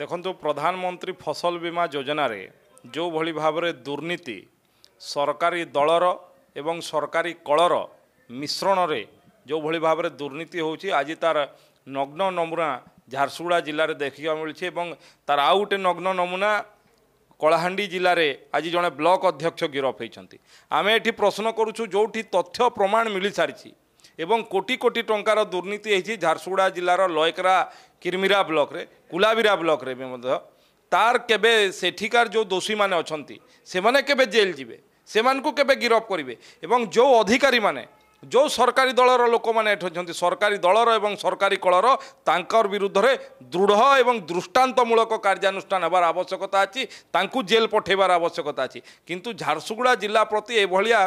ଦେଖନ୍ତୁ ପ୍ରଧାନମନ୍ତ୍ରୀ ଫସଲ ବୀମା ଯୋଜନାରେ ଯେଉଁଭଳି ଭାବରେ ଦୁର୍ନୀତି ସରକାରୀ ଦଳର ଏବଂ ସରକାରୀ କଳର ମିଶ୍ରଣରେ ଯେଉଁଭଳି ଭାବରେ ଦୁର୍ନୀତି ହେଉଛି ଆଜି ତା'ର ନଗ୍ନ ନମୁନା ଝାରସୁଗୁଡ଼ା ଜିଲ୍ଲାରେ ଦେଖିବାକୁ ମିଳୁଛି ଏବଂ ତା'ର ଆଉ ଗୋଟେ ନଗ୍ନ ନମୁନା କଳାହାଣ୍ଡି ଜିଲ୍ଲାରେ ଆଜି ଜଣେ ବ୍ଲକ ଅଧ୍ୟକ୍ଷ ଗିରଫ ହୋଇଛନ୍ତି ଆମେ ଏଠି ପ୍ରଶ୍ନ କରୁଛୁ ଯେଉଁଠି ତଥ୍ୟ ପ୍ରମାଣ ମିଳିସାରିଛି এবং কোটি কোটি টঙ্কার দুর্নীতি হয়েছে ঝারসুগুড়া জেলার লয়করা কিরমিরা ব্লকরে কুলাবিরা ব্লকরে বি মধ্য তার কেবে সেঠিকার যে দোষী মানে অনেক সে কেবে জেল যাবে সে কেবে গিরফ করবে এবং যে অধিকারী মানে ଯେଉଁ ସରକାରୀ ଦଳର ଲୋକମାନେ ଏଠି ଅଛନ୍ତି ସରକାରୀ ଦଳର ଏବଂ ସରକାରୀ କଳର ତାଙ୍କର ବିରୁଦ୍ଧରେ ଦୃଢ଼ ଏବଂ ଦୃଷ୍ଟାନ୍ତମୂଳକ କାର୍ଯ୍ୟାନୁଷ୍ଠାନ ହେବାର ଆବଶ୍ୟକତା ଅଛି ତାଙ୍କୁ ଜେଲ୍ ପଠାଇବାର ଆବଶ୍ୟକତା ଅଛି କିନ୍ତୁ ଝାରସୁଗୁଡ଼ା ଜିଲ୍ଲା ପ୍ରତି ଏଭଳିଆ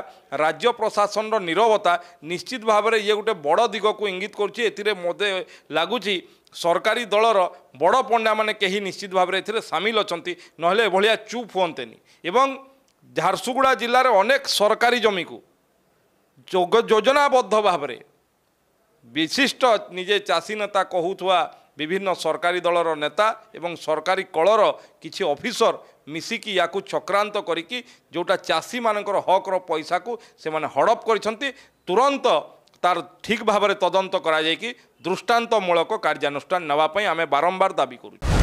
ରାଜ୍ୟ ପ୍ରଶାସନର ନିରବତା ନିଶ୍ଚିତ ଭାବରେ ଇଏ ଗୋଟେ ବଡ଼ ଦିଗକୁ ଇଙ୍ଗିତ କରୁଛି ଏଥିରେ ମୋତେ ଲାଗୁଛି ସରକାରୀ ଦଳର ବଡ଼ ପଣ୍ଡାମାନେ କେହି ନିଶ୍ଚିତ ଭାବରେ ଏଥିରେ ସାମିଲ ଅଛନ୍ତି ନହେଲେ ଏଭଳିଆ ଚୁପ୍ ହୁଅନ୍ତେନି ଏବଂ ଝାରସୁଗୁଡ଼ା ଜିଲ୍ଲାରେ ଅନେକ ସରକାରୀ ଜମିକୁ ଯୋଜନାବଦ୍ଧ ଭାବରେ ବିଶିଷ୍ଟ ନିଜେ ଚାଷୀ ନେତା କହୁଥିବା ବିଭିନ୍ନ ସରକାରୀ ଦଳର ନେତା ଏବଂ ସରକାରୀ କଳର କିଛି ଅଫିସର ମିଶିକି ୟାକୁ ଚକ୍ରାନ୍ତ କରିକି ଯେଉଁଟା ଚାଷୀମାନଙ୍କର ହକ୍ର ପଇସାକୁ ସେମାନେ ହଡ଼ପ କରିଛନ୍ତି ତୁରନ୍ତ ତାର ଠିକ୍ ଭାବରେ ତଦନ୍ତ କରାଯାଇକି ଦୃଷ୍ଟାନ୍ତମୂଳକ କାର୍ଯ୍ୟାନୁଷ୍ଠାନ ନେବା ପାଇଁ ଆମେ ବାରମ୍ବାର ଦାବି କରୁଛୁ